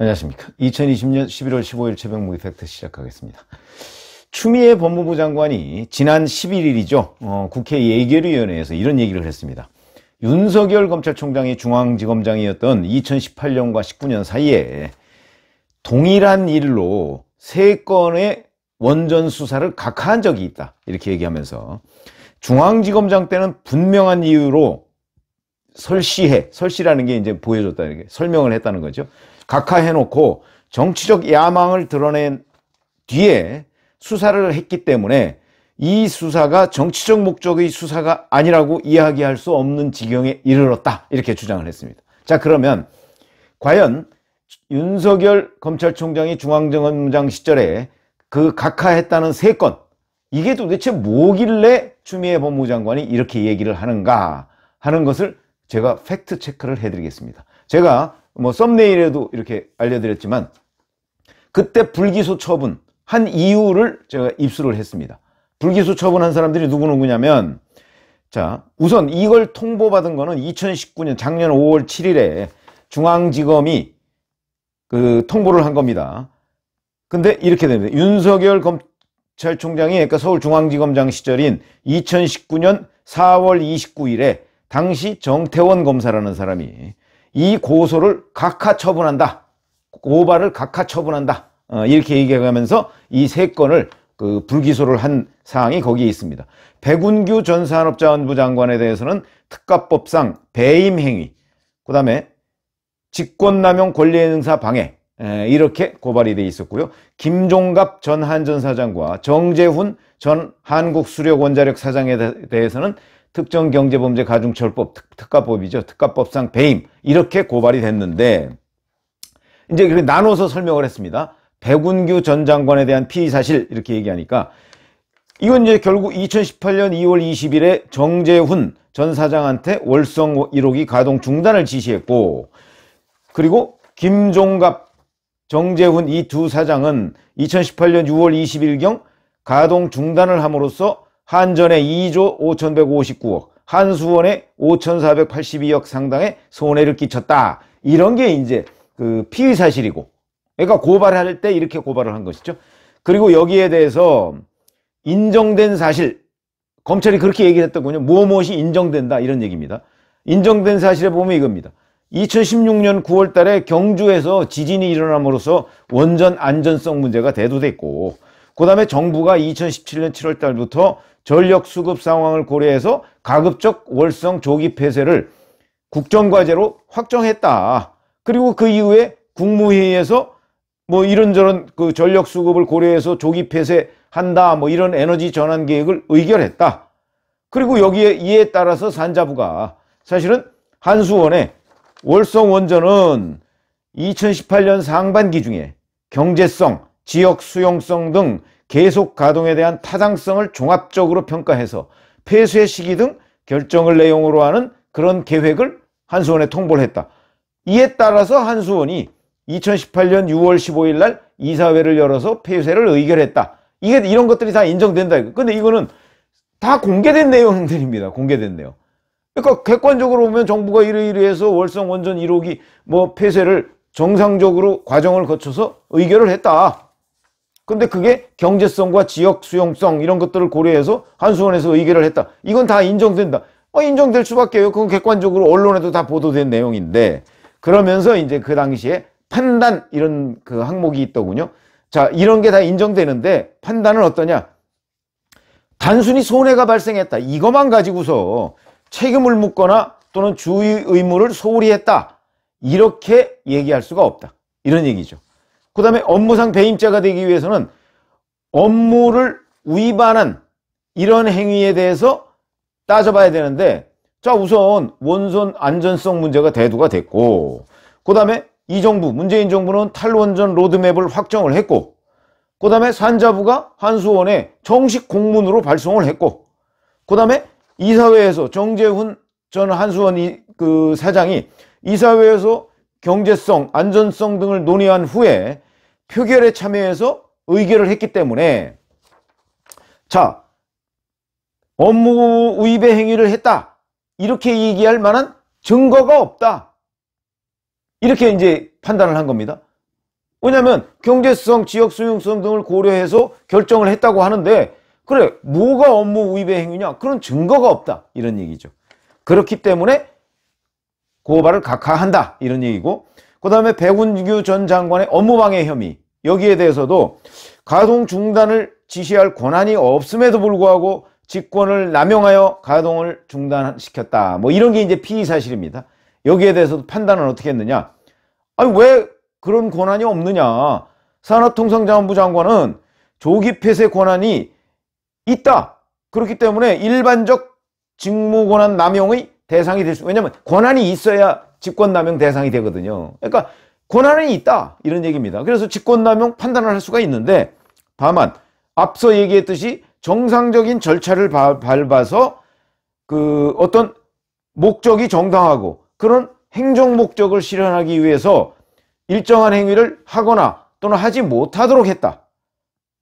안녕하십니까. 2020년 11월 15일 최병 무이펙트 시작하겠습니다. 추미애 법무부 장관이 지난 11일이죠. 어, 국회 예결위원회에서 이런 얘기를 했습니다. 윤석열 검찰총장이 중앙지검장이었던 2018년과 19년 사이에 동일한 일로 세 건의 원전 수사를 각하한 적이 있다. 이렇게 얘기하면서 중앙지검장 때는 분명한 이유로 설시해, 설시라는 게 이제 보여줬다. 이렇게 설명을 했다는 거죠. 각하해놓고 정치적 야망을 드러낸 뒤에 수사를 했기 때문에 이 수사가 정치적 목적의 수사가 아니라고 이야기할 수 없는 지경에 이르렀다 이렇게 주장을 했습니다. 자 그러면 과연 윤석열 검찰총장이 중앙정원장 시절에 그 각하했다는 세 건 이게 도대체 뭐길래 추미애 법무장관이 이렇게 얘기를 하는가 하는 것을 제가 팩트 체크를 해드리겠습니다. 제가 뭐 썸네일에도 이렇게 알려드렸지만 그때 불기소 처분 한 이유를 제가 입수를 했습니다. 불기소 처분한 사람들이 누구 누구냐면 자 우선 이걸 통보받은 거는 2019년 작년 5월 7일에 중앙지검이 그 통보를 한 겁니다. 근데 이렇게 됩니다. 윤석열 검찰총장이 그러니까 서울중앙지검장 시절인 2019년 4월 29일에 당시 정태원 검사라는 사람이 이 고소를 각하 처분한다. 고발을 각하 처분한다. 어, 이렇게 얘기하면서 이 세 건을 그 불기소를 한 사항이 거기에 있습니다. 백운규 전 산업자원부 장관에 대해서는 특가법상 배임 행위, 그 다음에 직권남용 권리행사 방해 에, 이렇게 고발이 돼 있었고요. 김종갑 전 한전 사장과 정재훈 전 한국수력원자력 사장에 대해서는 특정 경제범죄 가중처벌법 특, 가법이죠 특가법상 배임 이렇게 고발이 됐는데 이제 나눠서 설명을 했습니다. 백운규 전 장관에 대한 피의 사실 이렇게 얘기하니까 이건 이제 결국 2018년 2월 20일에 정재훈 전 사장한테 월성 1호기 가동 중단을 지시했고 그리고 김종갑 정재훈 이 두 사장은 2018년 6월 20일경 가동 중단을 함으로써 한전에 2조 5,159억, 한수원에 5,482억 상당의 손해를 끼쳤다. 이런 게 이제 그 피의 사실이고. 그러니까 고발할 때 이렇게 고발을 한 것이죠. 그리고 여기에 대해서 인정된 사실, 검찰이 그렇게 얘기를 했더군요. 무엇무엇이 인정된다. 이런 얘기입니다. 인정된 사실에 보면 이겁니다. 2016년 9월 달에 경주에서 지진이 일어남으로써 원전 안전성 문제가 대두됐고, 그 다음에 정부가 2017년 7월 달부터 전력 수급 상황을 고려해서 가급적 월성 조기 폐쇄를 국정과제로 확정했다. 그리고 그 이후에 국무회의에서 뭐 이런저런 그 전력 수급을 고려해서 조기 폐쇄한다 뭐 이런 에너지 전환 계획을 의결했다. 그리고 여기에 이에 따라서 산자부가 사실은 한수원의 월성 원전은 2018년 상반기 중에 경제성 지역 수용성 등 계속 가동에 대한 타당성을 종합적으로 평가해서 폐쇄 시기 등 결정을 내용으로 하는 그런 계획을 한수원에 통보를 했다. 이에 따라서 한수원이 2018년 6월 15일 날 이사회를 열어서 폐쇄를 의결했다. 이게 이런 것들이 다 인정된다. 근데 이거는 다 공개된 내용들입니다. 공개된 내용. 그러니까 객관적으로 보면 정부가 이러이러해서 월성 원전 1호기 뭐 폐쇄를 정상적으로 과정을 거쳐서 의결을 했다. 근데 그게 경제성과 지역 수용성 이런 것들을 고려해서 한수원에서 의결을 했다. 이건 다 인정된다. 어, 인정될 수밖에요. 그건 객관적으로 언론에도 다 보도된 내용인데 그러면서 이제 그 당시에 판단 이런 그 항목이 있더군요. 자, 이런 게 다 인정되는데 판단은 어떠냐? 단순히 손해가 발생했다. 이것만 가지고서 책임을 묻거나 또는 주의 의무를 소홀히 했다. 이렇게 얘기할 수가 없다. 이런 얘기죠. 그 다음에 업무상 배임자가 되기 위해서는 업무를 위반한 이런 행위에 대해서 따져봐야 되는데 자 우선 원전 안전성 문제가 대두가 됐고 그 다음에 이 정부 문재인 정부는 탈원전 로드맵을 확정을 했고 그 다음에 산자부가 한수원에 정식 공문으로 발송을 했고 그 다음에 이사회에서 정재훈 전 한수원 이, 그 사장이 이사회에서 경제성, 안전성 등을 논의한 후에 표결에 참여해서 의결을 했기 때문에 자 업무 위배 행위를 했다 이렇게 얘기할 만한 증거가 없다 이렇게 이제 판단을 한 겁니다 왜냐하면 경제성, 지역 수용성 등을 고려해서 결정을 했다고 하는데 그래 뭐가 업무 위배 행위냐 그런 증거가 없다 이런 얘기죠 그렇기 때문에 고발을 각하한다 이런 얘기고 그 다음에 백운규 전 장관의 업무방해 혐의 여기에 대해서도 가동 중단을 지시할 권한이 없음에도 불구하고 직권을 남용하여 가동을 중단시켰다. 뭐 이런 게 이제 피의 사실입니다. 여기에 대해서도 판단은 어떻게 했느냐? 아니 왜 그런 권한이 없느냐? 산업통상자원부 장관은 조기 폐쇄 권한이 있다. 그렇기 때문에 일반적 직무 권한 남용의 대상이 될 수. 왜냐하면 권한이 있어야 집권남용 대상이 되거든요. 그러니까 권한이 있다 이런 얘기입니다. 그래서 집권남용 판단을 할 수가 있는데 다만 앞서 얘기했듯이 정상적인 절차를 밟아서 그 어떤 목적이 정당하고 그런 행정 목적을 실현하기 위해서 일정한 행위를 하거나 또는 하지 못하도록 했다.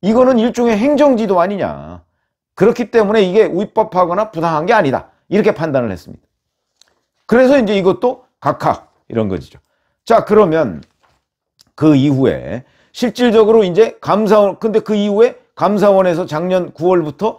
이거는 일종의 행정지도 아니냐. 그렇기 때문에 이게 위법하거나 부당한 게 아니다. 이렇게 판단을 했습니다. 그래서 이제 이것도 각하 이런 거죠. 자 그러면 그 이후에 실질적으로 이제 감사원 근데 그 이후에 감사원에서 작년 9월부터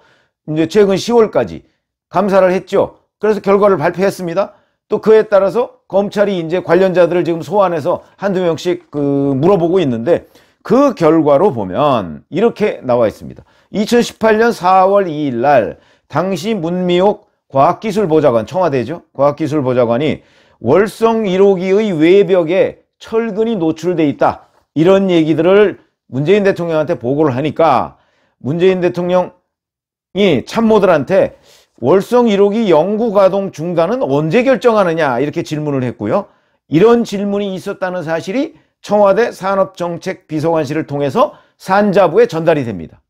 이제 최근 10월까지 감사를 했죠. 그래서 결과를 발표했습니다. 또 그에 따라서 검찰이 이제 관련자들을 지금 소환해서 한두 명씩 그 물어보고 있는데 그 결과로 보면 이렇게 나와 있습니다. 2018년 4월 2일 날 당시 문미옥 과학기술보좌관 청와대죠. 과학기술보좌관이 월성 1호기의 외벽에 철근이 노출돼 있다. 이런 얘기들을 문재인 대통령한테 보고를 하니까 문재인 대통령이 참모들한테 월성 1호기 연구 가동 중단은 언제 결정하느냐 이렇게 질문을 했고요. 이런 질문이 있었다는 사실이 청와대 산업정책비서관실을 통해서 산자부에 전달이 됩니다.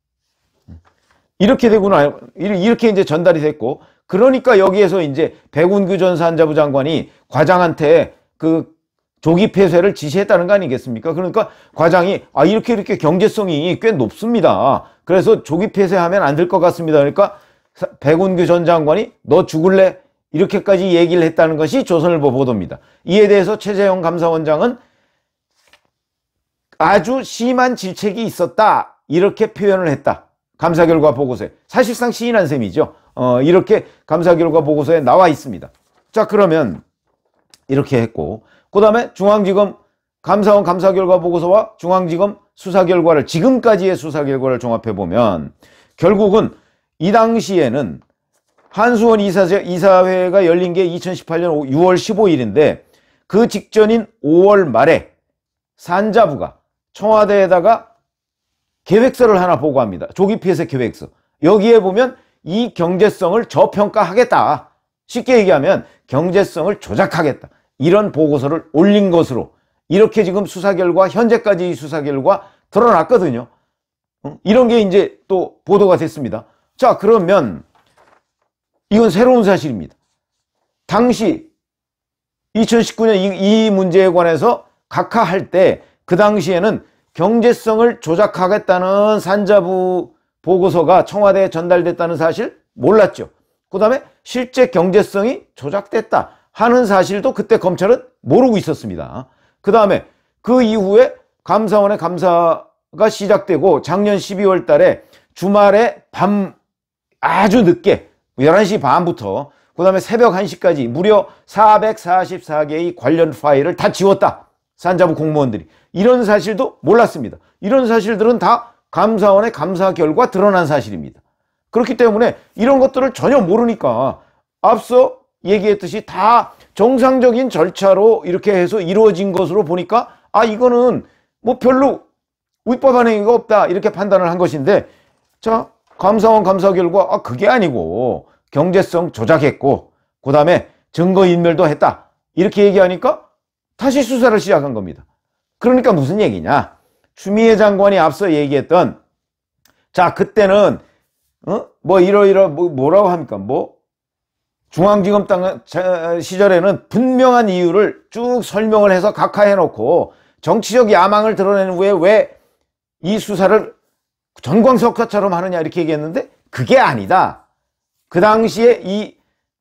이렇게 되고 나 이렇게 이제 전달이 됐고 그러니까 여기에서 이제 백운규 전 산자부 장관이 과장한테 그 조기 폐쇄를 지시했다는 거 아니겠습니까? 그러니까 과장이 아 이렇게 이렇게 경제성이 꽤 높습니다. 그래서 조기 폐쇄하면 안 될 것 같습니다. 그러니까 백운규 전 장관이 너 죽을래? 이렇게까지 얘기를 했다는 것이 조선일보 보도입니다. 이에 대해서 최재형 감사원장은 아주 심한 질책이 있었다 이렇게 표현을 했다. 감사 결과 보고서에 사실상 시인한 셈이죠. 어, 이렇게 감사 결과 보고서에 나와 있습니다. 자 그러면 이렇게 했고 그 다음에 중앙지검 감사원 감사 결과 보고서와 중앙지검 수사 결과를 지금까지의 수사 결과를 종합해 보면 결국은 이 당시에는 한수원 이사제, 이사회가 열린 게 2018년 6월 15일인데 그 직전인 5월 말에 산자부가 청와대에다가 계획서를 하나 보고합니다. 조기 피해세 계획서. 여기에 보면 이 경제성을 저평가하겠다. 쉽게 얘기하면 경제성을 조작하겠다. 이런 보고서를 올린 것으로 이렇게 지금 수사 결과 현재까지 수사 결과 드러났거든요. 이런 게 이제 또 보도가 됐습니다. 자 그러면 이건 새로운 사실입니다. 당시 2019년 이, 이 문제에 관해서 각하할 때 그 당시에는 경제성을 조작하겠다는 산자부 보고서가 청와대에 전달됐다는 사실 몰랐죠. 그 다음에 실제 경제성이 조작됐다 하는 사실도 그때 검찰은 모르고 있었습니다. 그 다음에 그 이후에 감사원의 감사가 시작되고 작년 12월 달에 주말에 밤 아주 늦게 11시 반부터 그 다음에 새벽 1시까지 무려 444개의 관련 파일을 다 지웠다. 산자부 공무원들이 이런 사실도 몰랐습니다. 이런 사실들은 다 감사원의 감사 결과 드러난 사실입니다. 그렇기 때문에 이런 것들을 전혀 모르니까 앞서 얘기했듯이 다 정상적인 절차로 이렇게 해서 이루어진 것으로 보니까 아 이거는 뭐 별로 위법한 행위가 없다 이렇게 판단을 한 것인데 자 감사원 감사 결과 아 그게 아니고 경제성 조작했고 그 다음에 증거인멸도 했다 이렇게 얘기하니까 다시 수사를 시작한 겁니다. 그러니까 무슨 얘기냐? 추미애 장관이 앞서 얘기했던 자 그때는 어? 뭐 이러이러 뭐 뭐라고 합니까? 뭐 중앙지검 땅 시절에는 분명한 이유를 쭉 설명을 해서 각하해놓고 정치적 야망을 드러낸 후에 왜 이 수사를 전광석화처럼 하느냐 이렇게 얘기했는데 그게 아니다. 그 당시에 이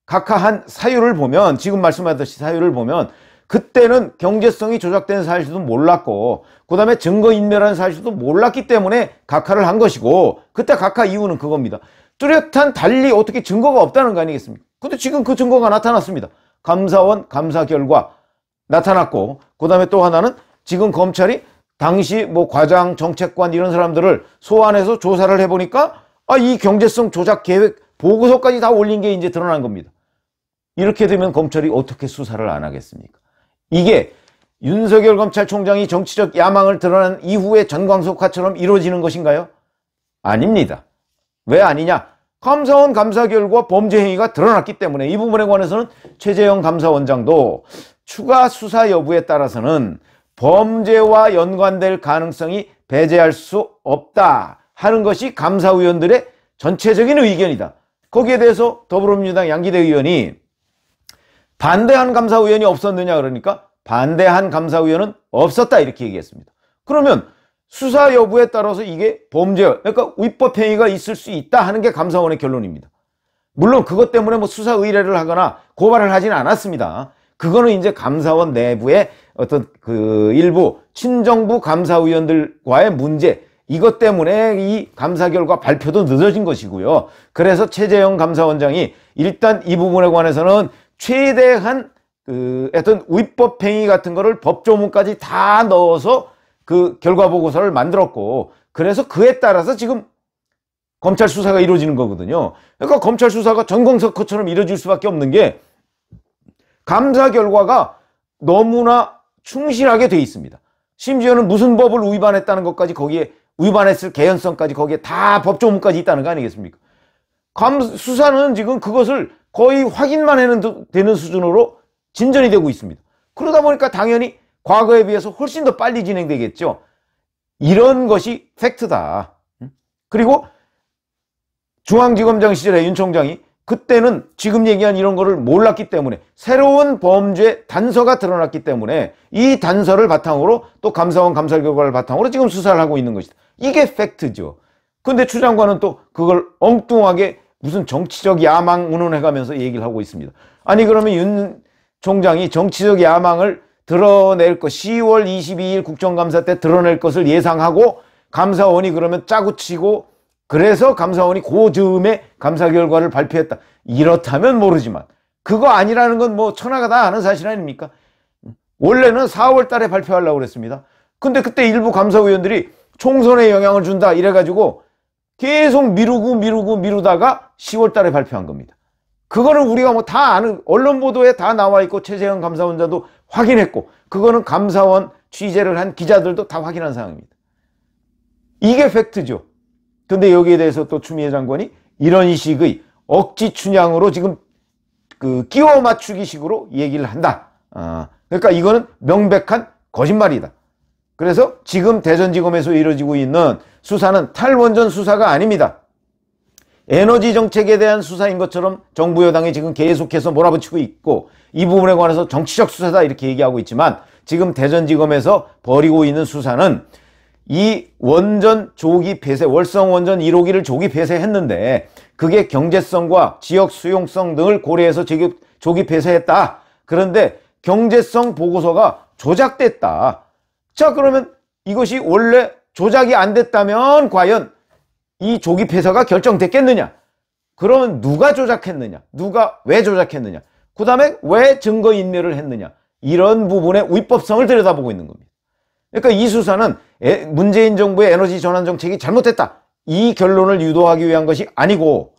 각하한 사유를 보면 지금 말씀하듯이 사유를 보면 그때는 경제성이 조작된 사실도 몰랐고 그 다음에 증거인멸한 사실도 몰랐기 때문에 각하를 한 것이고 그때 각하 이유는 그겁니다. 뚜렷한 달리 어떻게 증거가 없다는 거 아니겠습니까? 근데 지금 그 증거가 나타났습니다. 감사원 감사 결과 나타났고 그 다음에 또 하나는 지금 검찰이 당시 뭐 과장, 정책관 이런 사람들을 소환해서 조사를 해보니까 아, 이 경제성 조작 계획 보고서까지 다 올린 게 이제 드러난 겁니다. 이렇게 되면 검찰이 어떻게 수사를 안 하겠습니까? 이게 윤석열 검찰총장이 정치적 야망을 드러낸 이후의 전광석화처럼 이루어지는 것인가요? 아닙니다. 왜 아니냐? 감사원 감사 결과 범죄 행위가 드러났기 때문에 이 부분에 관해서는 최재형 감사원장도 추가 수사 여부에 따라서는 범죄와 연관될 가능성이 배제할 수 없다 하는 것이 감사위원들의 전체적인 의견이다. 거기에 대해서 더불어민주당 양기대 의원이 반대한 감사위원이 없었느냐 그러니까 반대한 감사위원은 없었다 이렇게 얘기했습니다. 그러면 수사 여부에 따라서 이게 범죄 그러니까 위법행위가 있을 수 있다 하는 게 감사원의 결론입니다. 물론 그것 때문에 뭐 수사 의뢰를 하거나 고발을 하진 않았습니다. 그거는 이제 감사원 내부의 어떤 그 일부 친정부 감사위원들과의 문제 이것 때문에 이 감사 결과 발표도 늦어진 것이고요. 그래서 최재형 감사원장이 일단 이 부분에 관해서는 최대한 그 어떤 위법 행위 같은 거를 법조문까지 다 넣어서 그 결과 보고서를 만들었고 그래서 그에 따라서 지금 검찰 수사가 이루어지는 거거든요. 그러니까 검찰 수사가 전공석호처럼 이루어질 수밖에 없는 게 감사 결과가 너무나 충실하게 돼 있습니다. 심지어는 무슨 법을 위반했다는 것까지 거기에 위반했을 개연성까지 거기에 다 법조문까지 있다는 거 아니겠습니까? 감, 수사는 지금 그것을 거의 확인만 해는, 되는 수준으로 진전이 되고 있습니다. 그러다 보니까 당연히 과거에 비해서 훨씬 더 빨리 진행되겠죠. 이런 것이 팩트다. 그리고 중앙지검장 시절에 윤 총장이 그때는 지금 얘기한 이런 거를 몰랐기 때문에 새로운 범죄 단서가 드러났기 때문에 이 단서를 바탕으로 또 감사원 감사 결과를 바탕으로 지금 수사를 하고 있는 것이다. 이게 팩트죠. 근데 추 장관은 또 그걸 엉뚱하게 무슨 정치적 야망 운운해가면서 얘기를 하고 있습니다. 아니 그러면 윤 총장이 정치적 야망을 드러낼 것 10월 22일 국정감사 때 드러낼 것을 예상하고 감사원이 그러면 짜고 치고 그래서 감사원이 고즈음에 감사 결과를 발표했다. 이렇다면 모르지만 그거 아니라는 건 뭐 천하가 다 아는 사실 아닙니까? 원래는 4월 달에 발표하려고 그랬습니다. 근데 그때 일부 감사위원들이 총선에 영향을 준다 이래가지고 계속 미루고 미루고 미루다가 10월 달에 발표한 겁니다. 그거는 우리가 뭐 다 아는 언론 보도에 다 나와 있고 최재형 감사원장도 확인했고 그거는 감사원 취재를 한 기자들도 다 확인한 상황입니다. 이게 팩트죠. 근데 여기에 대해서 또 추미애 장관이 이런 식의 억지 춘향으로 지금 그 끼워 맞추기 식으로 얘기를 한다. 아, 그러니까 이거는 명백한 거짓말이다. 그래서 지금 대전지검에서 이루어지고 있는 수사는 탈원전 수사가 아닙니다. 에너지 정책에 대한 수사인 것처럼 정부 여당이 지금 계속해서 몰아붙이고 있고 이 부분에 관해서 정치적 수사다 이렇게 얘기하고 있지만 지금 대전지검에서 벌이고 있는 수사는 이 원전 조기 폐쇄, 월성 원전 1호기를 조기 폐쇄했는데 그게 경제성과 지역 수용성 등을 고려해서 조기 폐쇄했다. 그런데 경제성 보고서가 조작됐다. 자 그러면 이것이 원래 조작이 안 됐다면 과연 이 조기 폐사가 결정됐겠느냐? 그러면 누가 조작했느냐? 누가 왜 조작했느냐? 그 다음에 왜 증거인멸을 했느냐? 이런 부분의 위법성을 들여다보고 있는 겁니다. 그러니까 이 수사는 문재인 정부의 에너지 전환 정책이 잘못됐다. 이 결론을 유도하기 위한 것이 아니고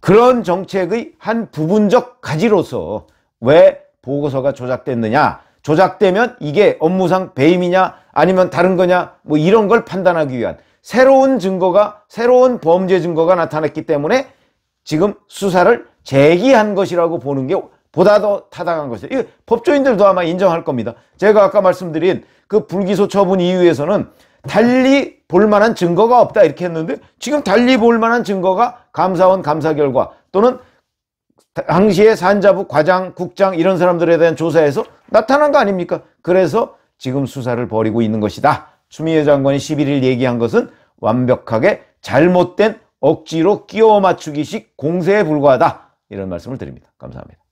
그런 정책의 한 부분적 가지로서 왜 보고서가 조작됐느냐? 조작되면 이게 업무상 배임이냐? 아니면 다른 거냐 뭐 이런 걸 판단하기 위한 새로운 증거가 새로운 범죄 증거가 나타났기 때문에 지금 수사를 제기한 것이라고 보는 게 보다 더 타당한 것이다. 이 법조인들도 아마 인정할 겁니다. 제가 아까 말씀드린 그 불기소 처분 이유에서는 달리 볼만한 증거가 없다 이렇게 했는데 지금 달리 볼만한 증거가 감사원 감사 결과 또는 당시에 산자부 과장 국장 이런 사람들에 대한 조사에서 나타난 거 아닙니까? 그래서 지금 수사를 벌이고 있는 것이다. 추미애 장관이 11일 얘기한 것은 완벽하게 잘못된 억지로 끼워 맞추기식 공세에 불과하다. 이런 말씀을 드립니다. 감사합니다.